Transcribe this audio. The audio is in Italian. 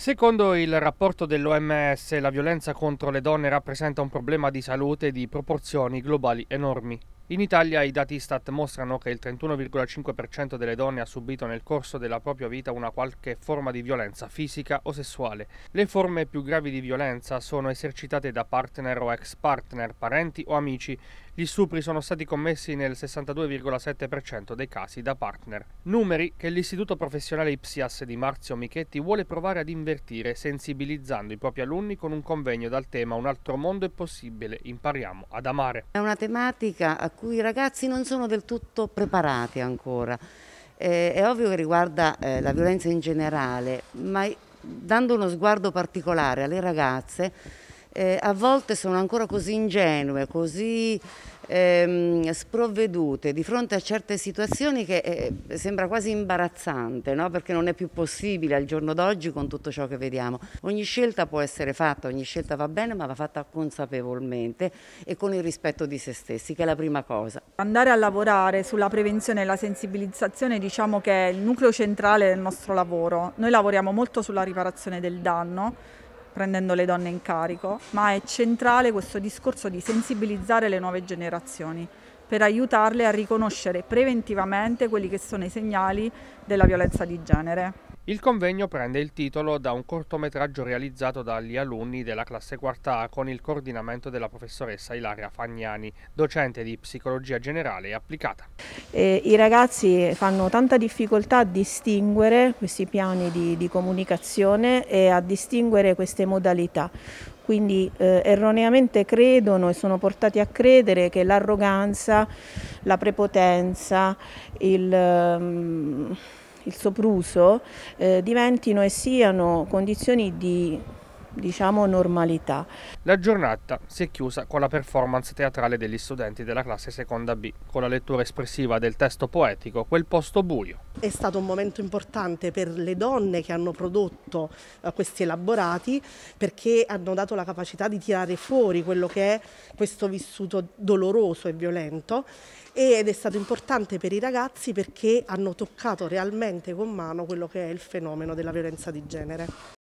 Secondo il rapporto dell'OMS, la violenza contro le donne rappresenta un problema di salute di proporzioni globali enormi. In Italia i dati Istat mostrano che il 31,5% delle donne ha subito nel corso della propria vita una qualche forma di violenza fisica o sessuale. Le forme più gravi di violenza sono esercitate da partner o ex partner, parenti o amici. Gli stupri sono stati commessi nel 62,7% dei casi da partner. Numeri che l'Istituto Professionale Ipsias di Marzio Michetti vuole provare ad invertire sensibilizzando i propri alunni con un convegno dal tema Un altro mondo è possibile, impariamo ad amare. È una tematica a cui i ragazzi non sono del tutto preparati ancora. Eh, è ovvio che riguarda eh, la violenza in generale, ma dando uno sguardo particolare alle ragazze, eh, a volte sono ancora così ingenue, così ehm, sprovvedute di fronte a certe situazioni che eh, sembra quasi imbarazzante, no? perché non è più possibile al giorno d'oggi con tutto ciò che vediamo. Ogni scelta può essere fatta, ogni scelta va bene, ma va fatta consapevolmente e con il rispetto di se stessi, che è la prima cosa. Andare a lavorare sulla prevenzione e la sensibilizzazione diciamo che è il nucleo centrale del nostro lavoro. Noi lavoriamo molto sulla riparazione del danno, prendendo le donne in carico, ma è centrale questo discorso di sensibilizzare le nuove generazioni per aiutarle a riconoscere preventivamente quelli che sono i segnali della violenza di genere. Il convegno prende il titolo da un cortometraggio realizzato dagli alunni della classe quarta A con il coordinamento della professoressa Ilaria Fagnani, docente di psicologia generale e applicata. Eh, I ragazzi fanno tanta difficoltà a distinguere questi piani di, di comunicazione e a distinguere queste modalità quindi eh, erroneamente credono e sono portati a credere che l'arroganza, la prepotenza, il, um, il sopruso eh, diventino e siano condizioni di diciamo normalità. La giornata si è chiusa con la performance teatrale degli studenti della classe seconda B, con la lettura espressiva del testo poetico Quel posto buio. È stato un momento importante per le donne che hanno prodotto eh, questi elaborati perché hanno dato la capacità di tirare fuori quello che è questo vissuto doloroso e violento ed è stato importante per i ragazzi perché hanno toccato realmente con mano quello che è il fenomeno della violenza di genere.